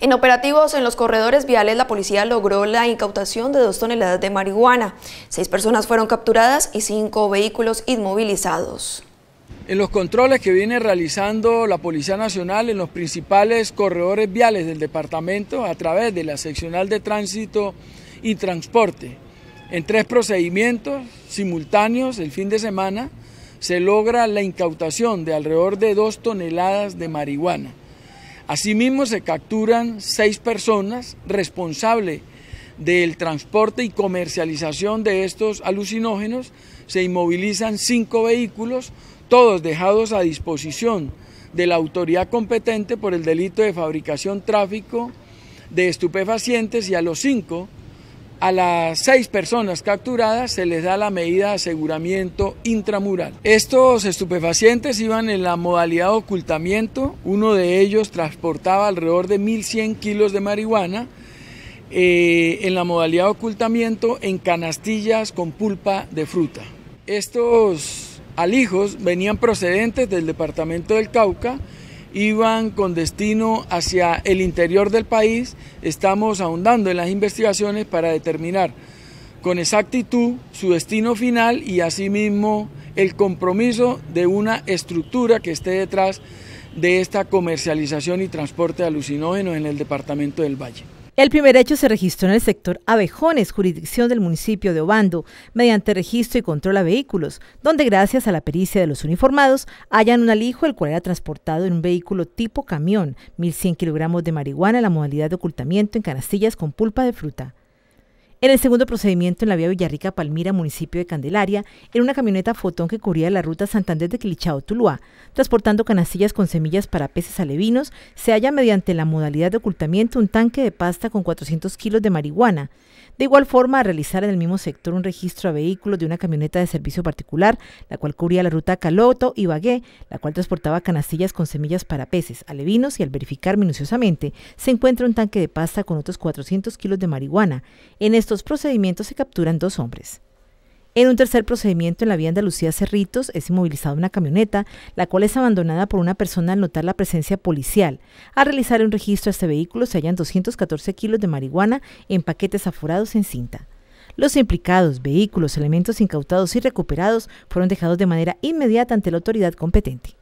En operativos en los corredores viales, la policía logró la incautación de dos toneladas de marihuana. Seis personas fueron capturadas y cinco vehículos inmovilizados. En los controles que viene realizando la Policía Nacional en los principales corredores viales del departamento a través de la seccional de tránsito y transporte, en tres procedimientos simultáneos el fin de semana, se logra la incautación de alrededor de dos toneladas de marihuana. Asimismo, se capturan seis personas responsables del transporte y comercialización de estos alucinógenos, se inmovilizan cinco vehículos, todos dejados a disposición de la autoridad competente por el delito de fabricación, tráfico de estupefacientes y a los cinco a las seis personas capturadas se les da la medida de aseguramiento intramural. Estos estupefacientes iban en la modalidad de ocultamiento. Uno de ellos transportaba alrededor de 1.100 kilos de marihuana eh, en la modalidad de ocultamiento en canastillas con pulpa de fruta. Estos alijos venían procedentes del departamento del Cauca iban con destino hacia el interior del país, estamos ahondando en las investigaciones para determinar con exactitud su destino final y asimismo el compromiso de una estructura que esté detrás de esta comercialización y transporte de alucinógenos en el departamento del Valle. El primer hecho se registró en el sector Abejones, jurisdicción del municipio de Obando, mediante registro y control a vehículos, donde gracias a la pericia de los uniformados hallan un alijo el cual era transportado en un vehículo tipo camión, 1.100 kilogramos de marihuana en la modalidad de ocultamiento en canastillas con pulpa de fruta. En el segundo procedimiento, en la vía Villarrica Palmira, municipio de Candelaria, en una camioneta fotón que cubría la ruta Santander de Quilichao Tuluá, transportando canastillas con semillas para peces alevinos, se halla mediante la modalidad de ocultamiento un tanque de pasta con 400 kilos de marihuana. De igual forma, a realizar en el mismo sector un registro a vehículos de una camioneta de servicio particular, la cual cubría la ruta Caloto y Bagué, la cual transportaba canastillas con semillas para peces alevinos y al verificar minuciosamente, se encuentra un tanque de pasta con otros 400 kilos de marihuana. En estos procedimientos se capturan dos hombres. En un tercer procedimiento en la vía Andalucía Cerritos es inmovilizada una camioneta, la cual es abandonada por una persona al notar la presencia policial. Al realizar un registro a este vehículo se hallan 214 kilos de marihuana en paquetes aforados en cinta. Los implicados, vehículos, elementos incautados y recuperados fueron dejados de manera inmediata ante la autoridad competente.